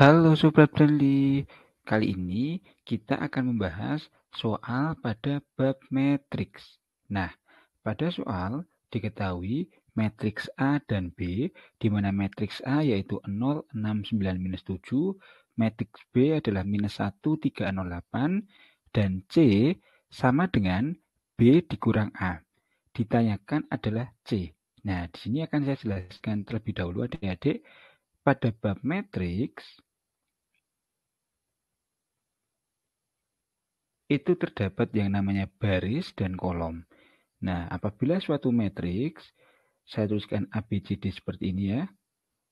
Halo Sobat Brandly, kali ini kita akan membahas soal pada bab matriks. Nah, pada soal diketahui matriks A dan B, di mana matriks A yaitu 0, 6, 9, minus 7, matriks B adalah minus 1, 3, 0, 8, dan C sama dengan B dikurang A. Ditanyakan adalah C. Nah, di sini akan saya jelaskan terlebih dahulu adik-adik pada bab matriks itu terdapat yang namanya baris dan kolom. Nah, apabila suatu matriks saya tuliskan ABCD seperti ini ya,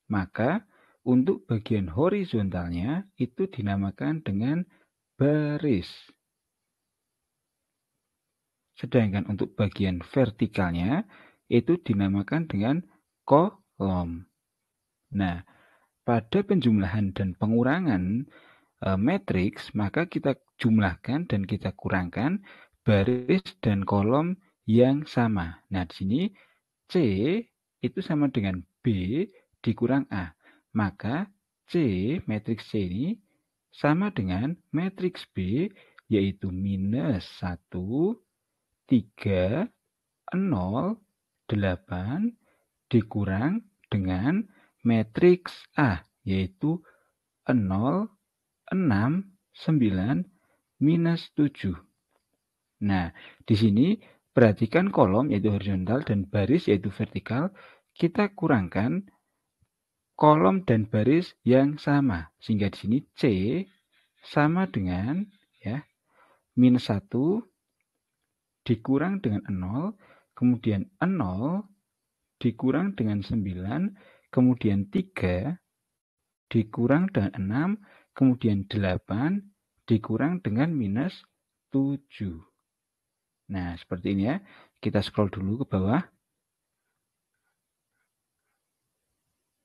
maka untuk bagian horizontalnya itu dinamakan dengan baris. Sedangkan untuk bagian vertikalnya itu dinamakan dengan kolom. Nah, pada penjumlahan dan pengurangan Eh, matriks, maka kita jumlahkan dan kita kurangkan baris dan kolom yang sama. Nah, di sini C itu sama dengan B dikurang A. Maka C, matriks C ini sama dengan matriks B, yaitu minus 1, 3, 0, 8, dikurang dengan matriks A, yaitu 0, 6, 9, minus 7. Nah, di sini perhatikan kolom yaitu horizontal dan baris yaitu vertikal. Kita kurangkan kolom dan baris yang sama. Sehingga di sini C sama dengan ya minus 1 dikurang dengan 0, kemudian 0 dikurang dengan 9, kemudian 3 dikurang dengan 6, kemudian 8, dikurang dengan minus 7. Nah, seperti ini ya. Kita scroll dulu ke bawah.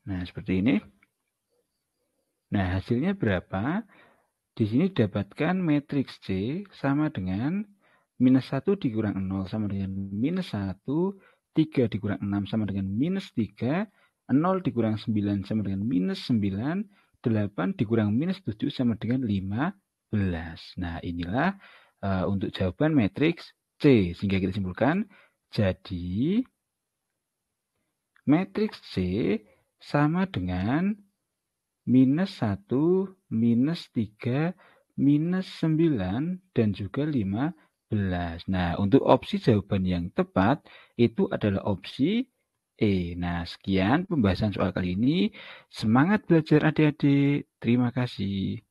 Nah, seperti ini. Nah, hasilnya berapa? Di sini dapatkan matriks C sama dengan minus 1 dikurang 0 sama dengan minus 1, 3 dikurang 6 sama dengan minus 3, 0 dikurang 9 sama dengan minus 9, 8 dikurang minus 7 sama dengan 15. Nah, inilah uh, untuk jawaban matriks C. Sehingga kita simpulkan, jadi matriks C sama dengan minus 1, minus 3, minus 9, dan juga 15. Nah, untuk opsi jawaban yang tepat itu adalah opsi E. Nah, sekian pembahasan soal kali ini. Semangat belajar adik-adik. Terima kasih.